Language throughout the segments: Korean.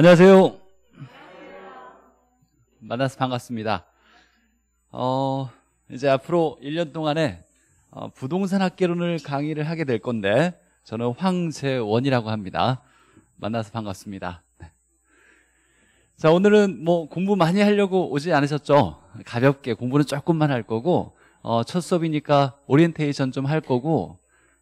안녕하세요. 만나서 반갑습니다. 어, 이제 앞으로 1년 동안에 어, 부동산 학개론을 강의를 하게 될 건데 저는 황재원이라고 합니다. 만나서 반갑습니다. 네. 자, 오늘은 뭐 공부 많이 하려고 오지 않으셨죠? 가볍게 공부는 조금만 할 거고 어, 첫 수업이니까 오리엔테이션 좀 할 거고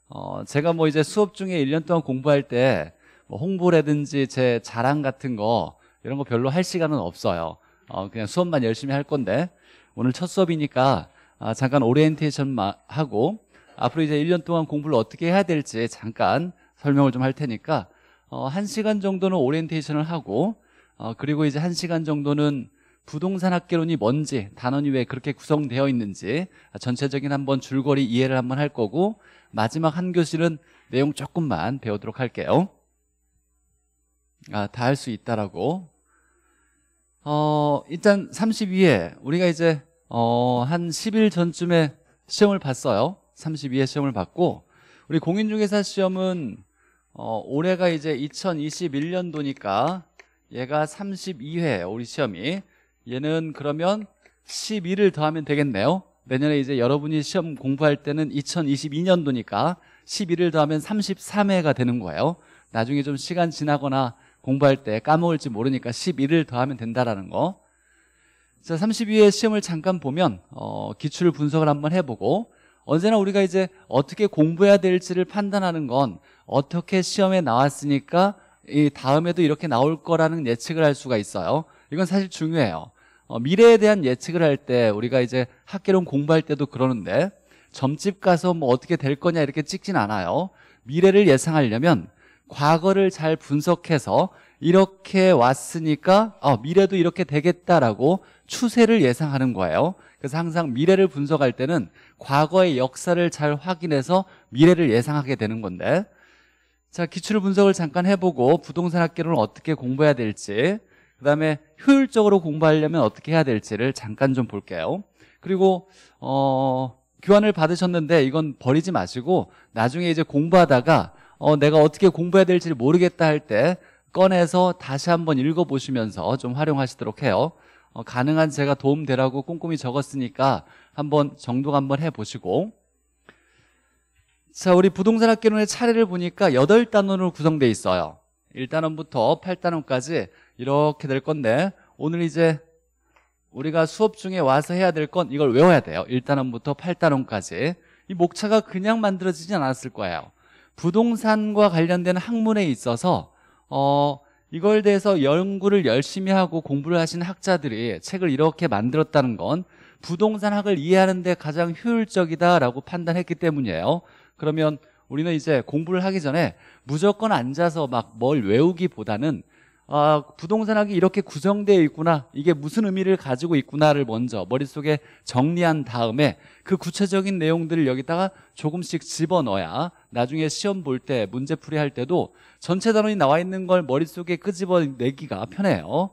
어, 제가 뭐 이제 수업 중에 1년 동안 공부할 때뭐 홍보라든지 제 자랑 같은 거 이런 거 별로 할 시간은 없어요. 어, 그냥 수업만 열심히 할 건데 오늘 첫 수업이니까 아, 잠깐 오리엔테이션 하고 앞으로 이제 1년 동안 공부를 어떻게 해야 될지 잠깐 설명을 좀 할 테니까 어, 1시간 정도는 오리엔테이션을 하고 어, 그리고 이제 1시간 정도는 부동산 학개론이 뭔지 단원이 왜 그렇게 구성되어 있는지 전체적인 한번 줄거리 이해를 한번 할 거고 마지막 한 교실은 내용 조금만 배우도록 할게요 아, 다할 수 있다라고. 어, 일단 32회 우리가 이제 어, 한 10일 전쯤에 시험을 봤어요. 32회 시험을 봤고 우리 공인중개사 시험은 어, 올해가 이제 2021년도니까 얘가 32회 우리 시험이 얘는 그러면 12를 더하면 되겠네요. 내년에 이제 여러분이 시험 공부할 때는 2022년도니까 12를 더하면 33회가 되는 거예요. 나중에 좀 시간 지나거나 공부할 때 까먹을지 모르니까 11을 더하면 된다라는 거. 자, 3 2회 시험을 잠깐 보면 어, 기출 분석을 한번 해보고 언제나 우리가 이제 어떻게 공부해야 될지를 판단하는 건 어떻게 시험에 나왔으니까 이 다음에도 이렇게 나올 거라는 예측을 할 수가 있어요. 이건 사실 중요해요. 어, 미래에 대한 예측을 할 때 우리가 이제 학계론 공부할 때도 그러는데 점집 가서 뭐 어떻게 될 거냐 이렇게 찍진 않아요. 미래를 예상하려면 과거를 잘 분석해서 이렇게 왔으니까 어, 미래도 이렇게 되겠다라고 추세를 예상하는 거예요. 그래서 항상 미래를 분석할 때는 과거의 역사를 잘 확인해서 미래를 예상하게 되는 건데 자 기출 분석을 잠깐 해보고 부동산 학계론을 어떻게 공부해야 될지 그 다음에 효율적으로 공부하려면 어떻게 해야 될지를 잠깐 좀 볼게요 그리고 어, 교환을 받으셨는데 이건 버리지 마시고 나중에 이제 공부하다가 어, 내가 어떻게 공부해야 될지를 모르겠다 할때 꺼내서 다시 한번 읽어보시면서 좀 활용하시도록 해요 어, 가능한 제가 도움되라고 꼼꼼히 적었으니까 한번 정독 한번 해보시고 자 우리 부동산 학개론의 차례를 보니까 8단원으로 구성되어 있어요 1단원부터 8단원까지 이렇게 될 건데 오늘 이제 우리가 수업 중에 와서 해야 될 건 이걸 외워야 돼요 1단원부터 8단원까지 이 목차가 그냥 만들어지진 않았을 거예요 부동산과 관련된 학문에 있어서 어, 이걸 대해서 연구를 열심히 하고 공부를 하신 학자들이 책을 이렇게 만들었다는 건 부동산학을 이해하는 데 가장 효율적이다라고 판단했기 때문이에요. 그러면 우리는 이제 공부를 하기 전에 무조건 앉아서 막 뭘 외우기보다는 아, 부동산학이 이렇게 구성되어 있구나 이게 무슨 의미를 가지고 있구나를 먼저 머릿속에 정리한 다음에 그 구체적인 내용들을 여기다가 조금씩 집어넣어야 나중에 시험 볼 때 문제풀이 할 때도 전체 단원이 나와 있는 걸 머릿속에 끄집어내기가 편해요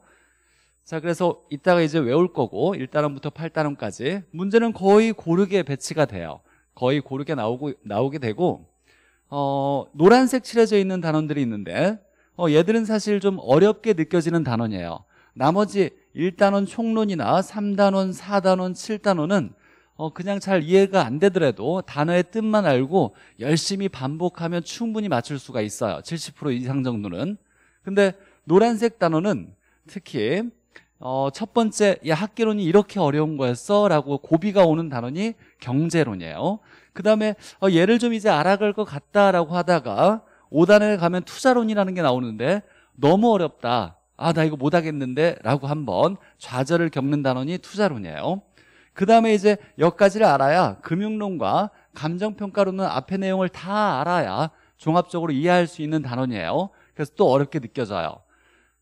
자 그래서 이따가 이제 외울 거고 1단원부터 8단원까지 문제는 거의 고르게 배치가 돼요 거의 고르게 나오고, 나오게 되고 어, 노란색 칠해져 있는 단원들이 있는데 어, 얘들은 사실 좀 어렵게 느껴지는 단원이에요 나머지 1단원 총론이나 3단원, 4단원, 7단원은 어, 그냥 잘 이해가 안 되더라도 단어의 뜻만 알고 열심히 반복하면 충분히 맞출 수가 있어요 70% 이상 정도는 근데 노란색 단어는 특히 어, 첫 번째 야 학계론이 이렇게 어려운 거였어 라고 고비가 오는 단원이 경제론이에요 그 다음에 어, 얘를 좀 이제 알아갈 것 같다라고 하다가 5단에 가면 투자론이라는 게 나오는데 너무 어렵다. 아, 나 이거 못하겠는데 라고 한번 좌절을 겪는 단원이 투자론이에요. 그 다음에 이제 여기까지를 알아야 금융론과 감정평가론은 앞의 내용을 다 알아야 종합적으로 이해할 수 있는 단원이에요. 그래서 또 어렵게 느껴져요.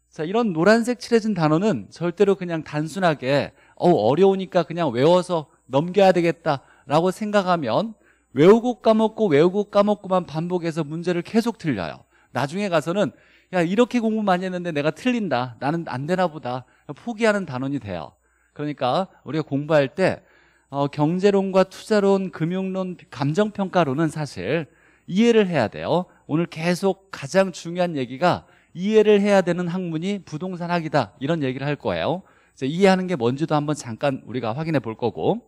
자, 이런 노란색 칠해진 단어는 절대로 그냥 단순하게 어 어려우니까 그냥 외워서 넘겨야 되겠다라고 생각하면 외우고 까먹고 외우고 까먹고만 반복해서 문제를 계속 틀려요 나중에 가서는 야 이렇게 공부 많이 했는데 내가 틀린다 나는 안 되나 보다 포기하는 단원이 돼요 그러니까 우리가 공부할 때 어, 경제론과 투자론, 금융론, 감정평가론은 사실 이해를 해야 돼요 오늘 계속 가장 중요한 얘기가 이해를 해야 되는 학문이 부동산학이다 이런 얘기를 할 거예요 이해하는 제이게 뭔지도 한번 잠깐 우리가 확인해 볼 거고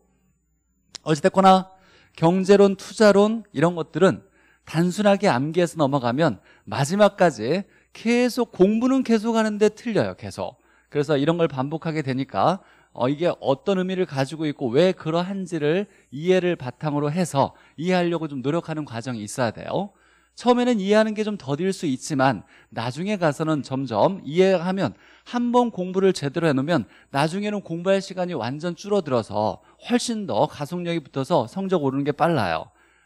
어찌됐거나 경제론, 투자론 이런 것들은 단순하게 암기해서 넘어가면 마지막까지 계속 공부는 계속 하는데 틀려요 계속 그래서 이런 걸 반복하게 되니까 어, 이게 어떤 의미를 가지고 있고 왜 그러한지를 이해를 바탕으로 해서 이해하려고 좀 노력하는 과정이 있어야 돼요 처음에는 이해하는 게 좀 더딜 수 있지만 나중에 가서는 점점 이해하면 한 번 공부를 제대로 해놓으면 나중에는 공부할 시간이 완전 줄어들어서 훨씬 더 가속력이 붙어서 성적 오르는 게 빨라요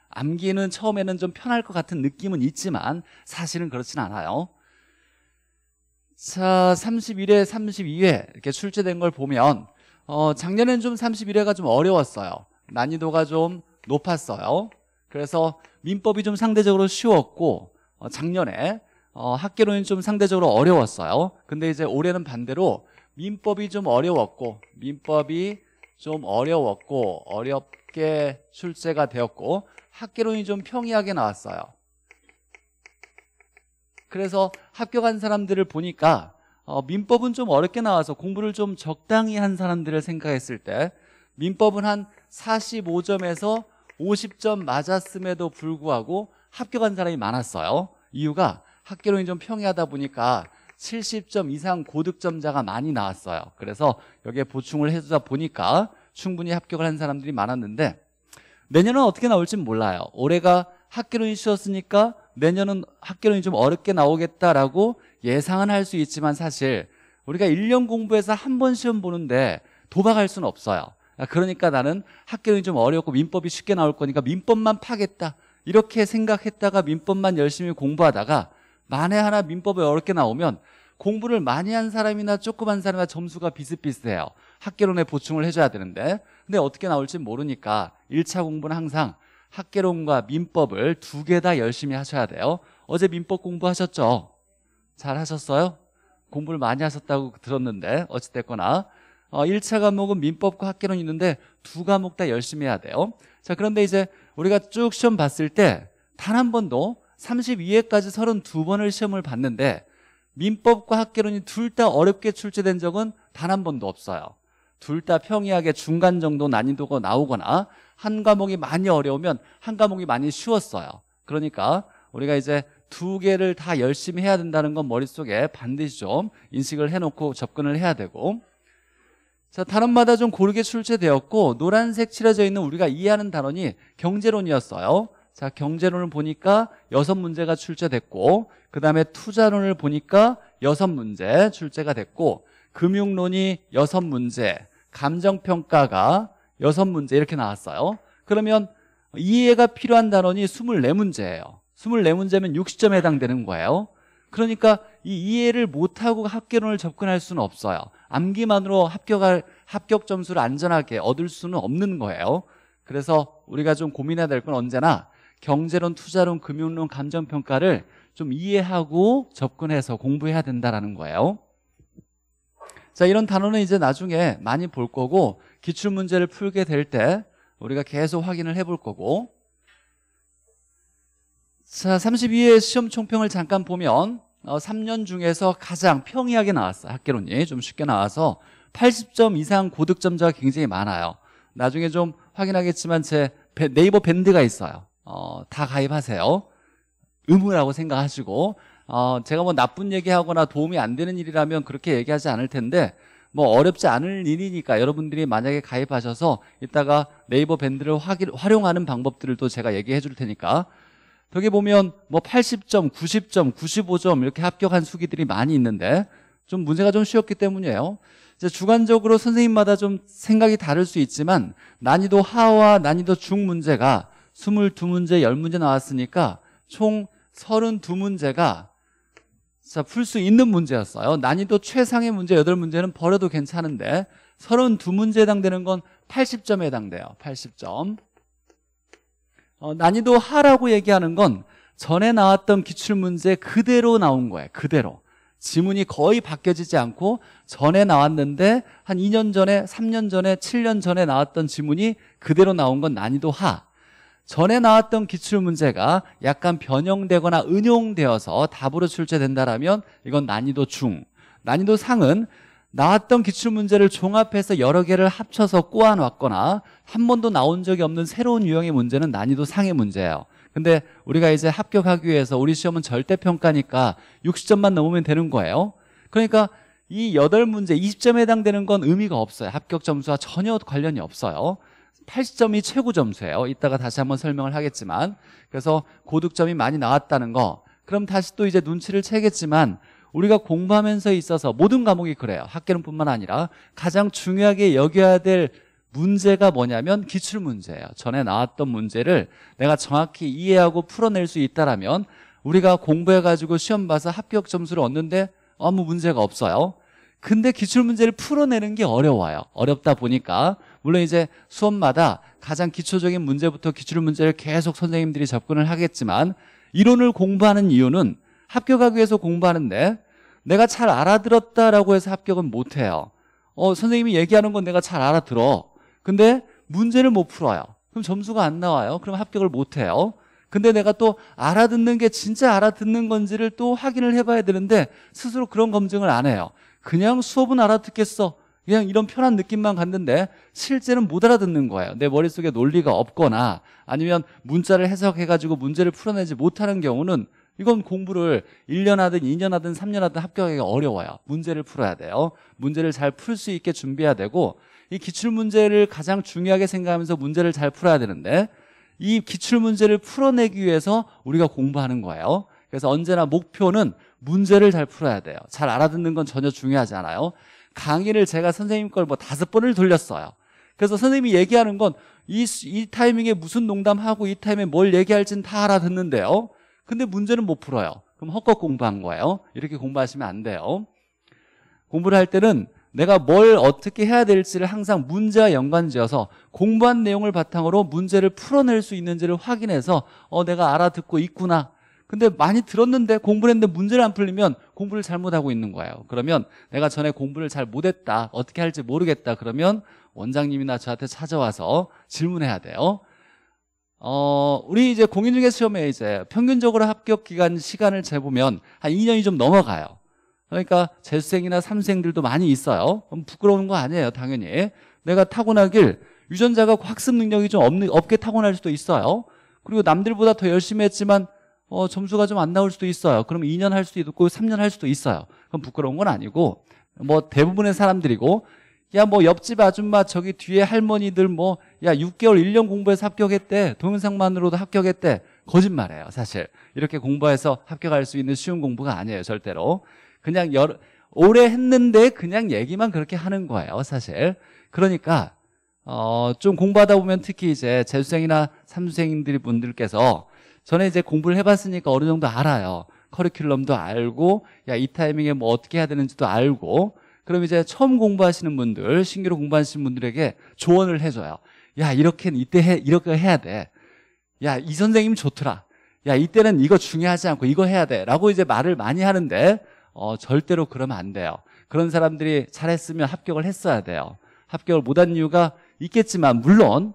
암기는 처음에는 좀 편할 것 같은 느낌은 있지만 사실은 그렇진 않아요 자 31회 32회 이렇게 출제된 걸 보면 어, 작년엔 좀 31회가 좀 어려웠어요 난이도가 좀 높았어요 그래서 민법이 좀 상대적으로 쉬웠고 어, 작년에 어, 학계론이 좀 상대적으로 어려웠어요. 근데 이제 올해는 반대로 민법이 좀 어려웠고 민법이 좀 어려웠고 어렵게 출제가 되었고 학계론이 좀 평이하게 나왔어요. 그래서 합격한 사람들을 보니까 어, 민법은 좀 어렵게 나와서 공부를 좀 적당히 한 사람들을 생각했을 때 민법은 한 45점에서 50점 맞았음에도 불구하고 합격한 사람이 많았어요 이유가 학교론이 좀 평이하다 보니까 70점 이상 고득점자가 많이 나왔어요 그래서 여기에 보충을 해주다 보니까 충분히 합격을 한 사람들이 많았는데 내년은 어떻게 나올지 몰라요 올해가 학교론이 쉬웠으니까 내년은 학교론이 좀 어렵게 나오겠다라고 예상은 할 수 있지만 사실 우리가 1년 공부해서 한 번 시험 보는데 도박할 수는 없어요 아, 그러니까 나는 학교는 좀 어렵고 민법이 쉽게 나올 거니까 민법만 파겠다. 이렇게 생각했다가 민법만 열심히 공부하다가 만에 하나 민법이 어렵게 나오면 공부를 많이 한 사람이나 조금 한 사람이나 점수가 비슷비슷해요. 학계론에 보충을 해줘야 되는데 근데 어떻게 나올지 모르니까 1차 공부는 항상 학계론과 민법을 두 개 다 열심히 하셔야 돼요. 어제 민법 공부하셨죠? 잘 하셨어요? 공부를 많이 하셨다고 들었는데 어찌됐거나 어, 1차 과목은 민법과 학계론 이 있는데 두 과목 다 열심히 해야 돼요 자 그런데 이제 우리가 쭉 시험 봤을 때 단 한 번도 32회까지 32번을 시험을 봤는데 민법과 학계론이 둘 다 어렵게 출제된 적은 단 한 번도 없어요 둘 다 평이하게 중간 정도 난이도가 나오거나 한 과목이 많이 어려우면 한 과목이 많이 쉬웠어요 그러니까 우리가 이제 두 개를 다 열심히 해야 된다는 건 머릿속에 반드시 좀 인식을 해놓고 접근을 해야 되고 자, 단원마다 좀 고르게 출제되었고 노란색 칠해져 있는 우리가 이해하는 단원이 경제론이었어요. 자, 경제론을 보니까 여섯 문제가 출제됐고 그다음에 투자론을 보니까 여섯 문제 출제가 됐고 금융론이 여섯 문제, 감정평가가 여섯 문제 이렇게 나왔어요. 그러면 이해가 필요한 단원이 24문제예요. 24문제면 60점에 해당되는 거예요. 그러니까 이 이해를 못하고 합격론을 접근할 수는 없어요 암기만으로 합격할 합격 점수를 안전하게 얻을 수는 없는 거예요 그래서 우리가 좀 고민해야 될 건 언제나 경제론, 투자론, 금융론, 감정평가를 좀 이해하고 접근해서 공부해야 된다라는 거예요 자 이런 단어는 이제 나중에 많이 볼 거고 기출문제를 풀게 될 때 우리가 계속 확인을 해 볼 거고 자 32회 시험 총평을 잠깐 보면 3년 어, 중에서 가장 평이하게 나왔어요. 학개론이 좀 쉽게 나와서 80점 이상 고득점자가 굉장히 많아요. 나중에 좀 확인하겠지만 제 네이버 밴드가 있어요. 어, 다 가입하세요. 의무라고 생각하시고 어, 제가 뭐 나쁜 얘기하거나 도움이 안 되는 일이라면 그렇게 얘기하지 않을 텐데 뭐 어렵지 않을 일이니까 여러분들이 만약에 가입하셔서 이따가 네이버 밴드를 활용하는 방법들을 또 제가 얘기해 줄 테니까 여기 보면 뭐 80점, 90점, 95점 이렇게 합격한 수기들이 많이 있는데 좀 문제가 좀 쉬웠기 때문이에요. 이제 주관적으로 선생님마다 좀 생각이 다를 수 있지만 난이도 하와 난이도 중 문제가 22문제, 10문제 나왔으니까 총 32문제가 자, 풀수 있는 문제였어요. 난이도 최상의 문제 8문제는 버려도 괜찮은데 32문제에 해당되는 건 80점에 해당돼요. 80점. 어, 난이도 하라고 얘기하는 건 전에 나왔던 기출문제 그대로 나온 거예요 그대로 지문이 거의 바뀌어지지 않고 전에 나왔는데 한 2년 전에 3년 전에 7년 전에 나왔던 지문이 그대로 나온 건 난이도 하 전에 나왔던 기출문제가 약간 변형되거나 은용되어서 답으로 출제된다라면 이건 난이도 중 난이도 상은 나왔던 기출문제를 종합해서 여러 개를 합쳐서 꼬아놨거나 한 번도 나온 적이 없는 새로운 유형의 문제는 난이도 상의 문제예요 근데 우리가 이제 합격하기 위해서 우리 시험은 절대평가니까 60점만 넘으면 되는 거예요 그러니까 이 8문제 20점에 해당되는 건 의미가 없어요 합격 점수와 전혀 관련이 없어요 80점이 최고 점수예요 이따가 다시 한번 설명을 하겠지만 그래서 고득점이 많이 나왔다는 거 그럼 다시 또 이제 눈치를 채겠지만 우리가 공부하면서 있어서 모든 과목이 그래요. 학계론뿐만 아니라 가장 중요하게 여겨야 될 문제가 뭐냐면 기출문제예요. 전에 나왔던 문제를 내가 정확히 이해하고 풀어낼 수 있다라면 우리가 공부해가지고 시험 봐서 합격 점수를 얻는데 아무 문제가 없어요. 근데 기출문제를 풀어내는 게 어려워요. 어렵다 보니까 물론 이제 수업마다 가장 기초적인 문제부터 기출문제를 계속 선생님들이 접근을 하겠지만 이론을 공부하는 이유는 합격하기 위해서 공부하는데 내가 잘 알아들었다라고 해서 합격은 못해요. 어, 선생님이 얘기하는 건 내가 잘 알아들어. 근데 문제를 못 풀어요. 그럼 점수가 안 나와요. 그럼 합격을 못해요. 근데 내가 또 알아듣는 게 진짜 알아듣는 건지를 또 확인을 해봐야 되는데 스스로 그런 검증을 안 해요. 그냥 수업은 알아듣겠어. 그냥 이런 편한 느낌만 갔는데 실제는 못 알아듣는 거예요. 내 머릿속에 논리가 없거나 아니면 문자를 해석해가지고 문제를 풀어내지 못하는 경우는 이건 공부를 1년 하든 2년 하든 3년 하든 합격하기가 어려워요 문제를 풀어야 돼요 문제를 잘 풀 수 있게 준비해야 되고 이 기출문제를 가장 중요하게 생각하면서 문제를 잘 풀어야 되는데 이 기출문제를 풀어내기 위해서 우리가 공부하는 거예요 그래서 언제나 목표는 문제를 잘 풀어야 돼요 잘 알아듣는 건 전혀 중요하지 않아요 강의를 제가 선생님 걸 뭐 다섯 번을 돌렸어요 그래서 선생님이 얘기하는 건 이 이 타이밍에 무슨 농담하고 이 타이밍에 뭘 얘기할지는 다 알아듣는데요 근데 문제는 못 풀어요. 그럼 헛것 공부한 거예요. 이렇게 공부하시면 안 돼요. 공부를 할 때는 내가 뭘 어떻게 해야 될지를 항상 문제와 연관지어서 공부한 내용을 바탕으로 문제를 풀어낼 수 있는지를 확인해서 어 내가 알아듣고 있구나. 근데 많이 들었는데 공부를 했는데 문제를 안 풀리면 공부를 잘못하고 있는 거예요. 그러면 내가 전에 공부를 잘 못했다. 어떻게 할지 모르겠다. 그러면 원장님이나 저한테 찾아와서 질문해야 돼요. 어, 우리 이제 공인중개사 시험에 이제 평균적으로 합격 기간 시간을 재보면 한 2년이 좀 넘어가요. 그러니까 재수생이나 삼수생들도 많이 있어요. 그럼 부끄러운 거 아니에요, 당연히. 내가 타고나길 유전자가 그 학습 능력이 좀 없는, 없게 타고날 수도 있어요. 그리고 남들보다 더 열심히 했지만 어, 점수가 좀 안 나올 수도 있어요. 그럼 2년 할 수도 있고 3년 할 수도 있어요. 그럼 부끄러운 건 아니고 뭐 대부분의 사람들이고 야, 뭐 옆집 아줌마 저기 뒤에 할머니들 뭐 야, 6개월 1년 공부해서 합격했대. 동영상만으로도 합격했대. 거짓말이에요, 사실. 이렇게 공부해서 합격할 수 있는 쉬운 공부가 아니에요, 절대로. 그냥 열, 러 오래 했는데 그냥 얘기만 그렇게 하는 거예요, 사실. 그러니까 어, 좀 공부하다 보면 특히 이제 재수생이나 삼수생들 이 분들께서 전에 이제 공부를 해봤으니까 어느 정도 알아요. 커리큘럼도 알고, 야, 이 타이밍에 뭐 어떻게 해야 되는지도 알고, 그럼 이제 처음 공부하시는 분들, 신규로 공부하시는 분들에게 조언을 해줘요. 야, 이렇게 이때 해, 이렇게 해야 돼. 야, 이 선생님 좋더라. 야, 이때는 이거 중요하지 않고 이거 해야 돼. 라고 이제 말을 많이 하는데, 어, 절대로 그러면 안 돼요. 그런 사람들이 잘했으면 합격을 했어야 돼요. 합격을 못한 이유가 있겠지만, 물론,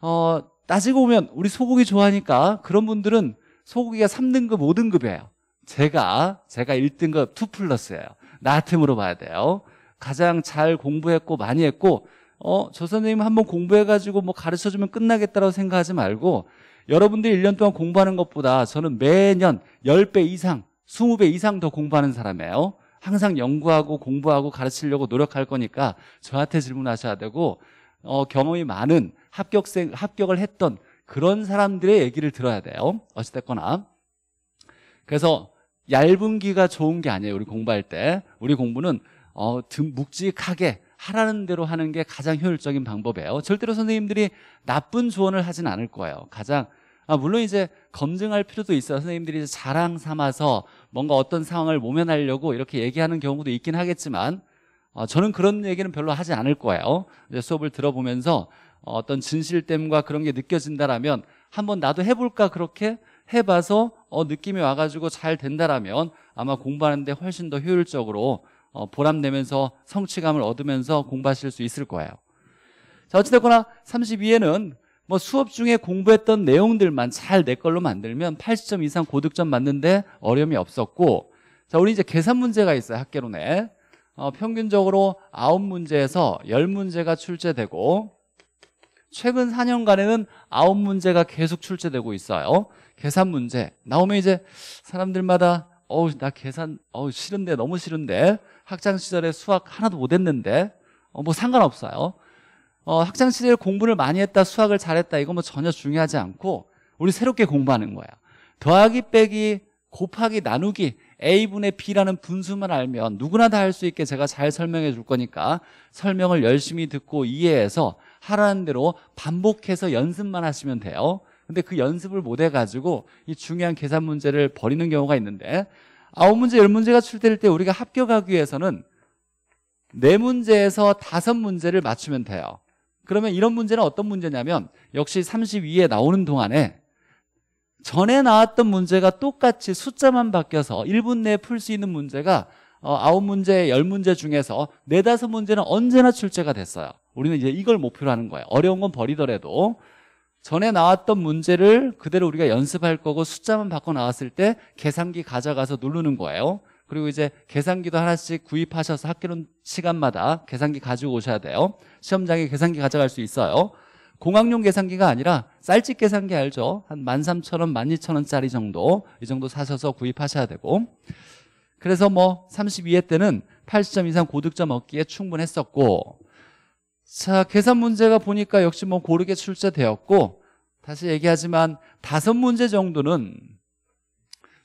어, 따지고 보면 우리 소고기 좋아하니까 그런 분들은 소고기가 3등급, 5등급이에요. 제가, 제가 1등급 2 플러스예요. 나 틈으로 봐야 돼요. 가장 잘 공부했고 많이 했고 어, 저 선생님 한번 공부해가지고 뭐 가르쳐주면 끝나겠다라고 생각하지 말고 여러분들이 1년 동안 공부하는 것보다 저는 매년 10배 이상, 20배 이상 더 공부하는 사람이에요. 항상 연구하고 공부하고 가르치려고 노력할 거니까 저한테 질문하셔야 되고 어, 경험이 많은 합격생, 합격을 했던 그런 사람들의 얘기를 들어야 돼요. 어찌됐거나. 그래서 얇은 기가 좋은 게 아니에요. 우리 공부할 때. 우리 공부는 어, 듬, 묵직하게 하라는 대로 하는 게 가장 효율적인 방법이에요. 절대로 선생님들이 나쁜 조언을 하진 않을 거예요. 가장 아, 물론 이제 검증할 필요도 있어요. 선생님들이 자랑 삼아서 뭔가 어떤 상황을 모면하려고 이렇게 얘기하는 경우도 있긴 하겠지만 어, 저는 그런 얘기는 별로 하지 않을 거예요. 이제 수업을 들어보면서 어떤 진실됨과 그런 게 느껴진다라면 한번 나도 해볼까 그렇게 해봐서 어, 느낌이 와가지고 잘 된다라면 아마 공부하는데 훨씬 더 효율적으로 어, 보람내면서 성취감을 얻으면서 공부하실 수 있을 거예요 자 어찌됐거나 32회는 뭐 수업 중에 공부했던 내용들만 잘 내 걸로 만들면 80점 이상 고득점 맞는데 어려움이 없었고 자 우리 이제 계산 문제가 있어요 학계론에 어, 평균적으로 9문제에서 10문제가 출제되고 최근 4년간에는 9문제가 계속 출제되고 있어요 계산 문제 나오면 이제 사람들마다 어우 나 계산 어우 싫은데 너무 싫은데 학창 시절에 수학 하나도 못했는데 어, 뭐 상관없어요 어, 학창 시절에 공부를 많이 했다 수학을 잘했다 이건 뭐 전혀 중요하지 않고 우리 새롭게 공부하는 거야 더하기 빼기 곱하기 나누기 A분의 B라는 분수만 알면 누구나 다 할 수 있게 제가 잘 설명해 줄 거니까 설명을 열심히 듣고 이해해서 하라는 대로 반복해서 연습만 하시면 돼요 근데 그 연습을 못 해가지고 이 중요한 계산 문제를 버리는 경우가 있는데 아홉 문제, 열 문제가 출제될 때 우리가 합격하기 위해서는 네 문제에서 다섯 문제를 맞추면 돼요 그러면 이런 문제는 어떤 문제냐면 역시 32에 나오는 동안에 전에 나왔던 문제가 똑같이 숫자만 바뀌어서 1분 내에 풀 수 있는 문제가 어, 아홉 문제 열문제 중에서 네다섯 문제는 언제나 출제가 됐어요 우리는 이제 이걸 목표로 하는 거예요. 어려운 건 버리더라도 전에 나왔던 문제를 그대로 우리가 연습할 거고 숫자만 바꿔 나왔을 때 계산기 가져가서 누르는 거예요. 그리고 이제 계산기도 하나씩 구입하셔서 학교는 시간마다 계산기 가지고 오셔야 돼요. 시험장에 계산기 가져갈 수 있어요. 공학용 계산기가 아니라 쌀집 계산기 알죠? 한 13,000원, 12,000원짜리 정도 이 정도 사셔서 구입하셔야 되고 그래서 뭐 32회 때는 80점 이상 고득점 얻기에 충분했었고 자 계산 문제가 보니까 역시 뭐 고르게 출제되었고 다시 얘기하지만 다섯 문제 정도는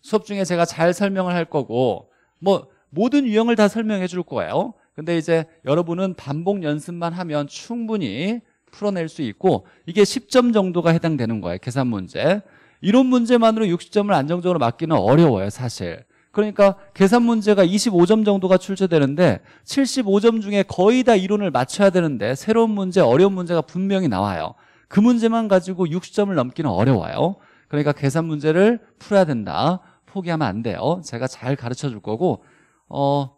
수업 중에 제가 잘 설명을 할 거고 뭐 모든 유형을 다 설명해 줄 거예요 근데 이제 여러분은 반복 연습만 하면 충분히 풀어낼 수 있고 이게 10점 정도가 해당되는 거예요 계산 문제 이런 문제만으로 60점을 안정적으로 맞기는 어려워요 사실 그러니까 계산 문제가 25점 정도가 출제되는데 75점 중에 거의 다 이론을 맞춰야 되는데 새로운 문제, 어려운 문제가 분명히 나와요. 그 문제만 가지고 60점을 넘기는 어려워요. 그러니까 계산 문제를 풀어야 된다. 포기하면 안 돼요. 제가 잘 가르쳐 줄 거고 어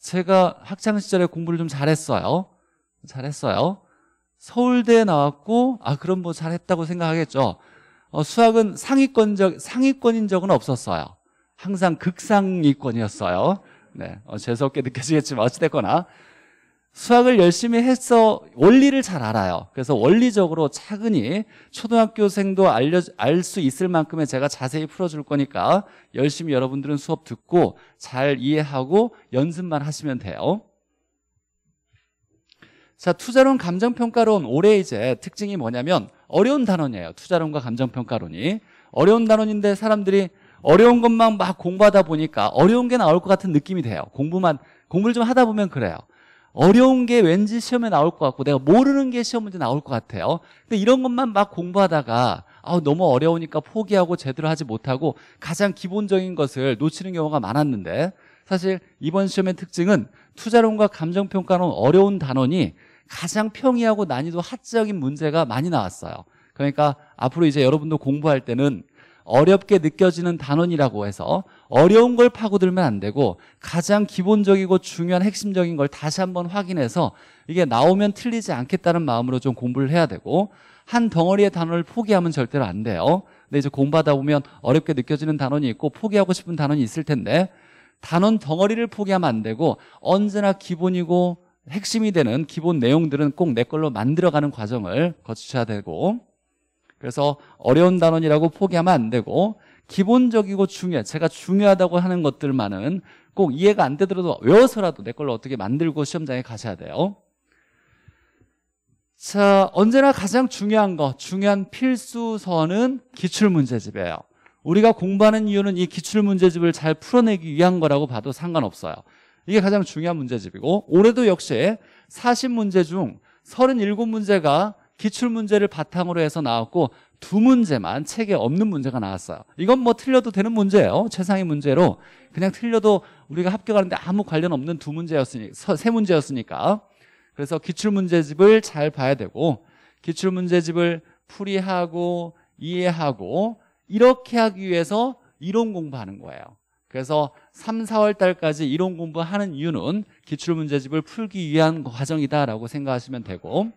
제가 학창 시절에 공부를 좀 잘했어요. 잘했어요. 서울대에 나왔고 아 그럼 뭐 잘했다고 생각하겠죠. 어, 수학은 상위권 적 상위권인 적은 없었어요. 항상 극상위권이었어요. 네, 어, 재수없게 느껴지겠지만 어찌됐거나 수학을 열심히 해서 원리를 잘 알아요. 그래서 원리적으로 차근히 초등학교생도 알려 알 수 있을 만큼의 제가 자세히 풀어줄 거니까 열심히 여러분들은 수업 듣고 잘 이해하고 연습만 하시면 돼요. 자, 투자론 감정평가론 올해 이제 특징이 뭐냐면 어려운 단원이에요. 투자론과 감정평가론이 어려운 단원인데 사람들이 어려운 것만 막 공부하다 보니까 어려운 게 나올 것 같은 느낌이 돼요. 공부만 공부를 좀 하다 보면 그래요. 어려운 게 왠지 시험에 나올 것 같고 내가 모르는 게 시험 문제 나올 것 같아요. 근데 이런 것만 막 공부하다가 아, 너무 어려우니까 포기하고 제대로 하지 못하고 가장 기본적인 것을 놓치는 경우가 많았는데 사실 이번 시험의 특징은 투자론과 감정평가론 어려운 단원이 가장 평이하고 난이도 하적인 문제가 많이 나왔어요. 그러니까 앞으로 이제 여러분도 공부할 때는 어렵게 느껴지는 단원이라고 해서 어려운 걸 파고들면 안 되고 가장 기본적이고 중요한 핵심적인 걸 다시 한번 확인해서 이게 나오면 틀리지 않겠다는 마음으로 좀 공부를 해야 되고 한 덩어리의 단어를 포기하면 절대로 안 돼요. 근데 이제 공부하다 보면 어렵게 느껴지는 단원이 있고 포기하고 싶은 단원이 있을 텐데 단원 덩어리를 포기하면 안 되고 언제나 기본이고 핵심이 되는 기본 내용들은 꼭 내 걸로 만들어가는 과정을 거치셔야 되고 그래서 어려운 단원이라고 포기하면 안 되고 기본적이고 중요해 제가 중요하다고 하는 것들만은 꼭 이해가 안 되더라도 외워서라도 내 걸로 어떻게 만들고 시험장에 가셔야 돼요 자 언제나 가장 중요한 거 중요한 필수서는 기출문제집이에요 우리가 공부하는 이유는 이 기출문제집을 잘 풀어내기 위한 거라고 봐도 상관없어요 이게 가장 중요한 문제집이고 올해도 역시 40문제 중 37문제가 기출문제를 바탕으로 해서 나왔고 두 문제만 책에 없는 문제가 나왔어요 이건 뭐 틀려도 되는 문제예요 최상의 문제로 그냥 틀려도 우리가 합격하는데 아무 관련 없는 두 문제였으니까 세 문제였으니까 그래서 기출문제집을 잘 봐야 되고 기출문제집을 풀이하고 이해하고 이렇게 하기 위해서 이론 공부하는 거예요 그래서 3, 4월 달까지 이론 공부하는 이유는 기출문제집을 풀기 위한 과정이다라고 생각하시면 되고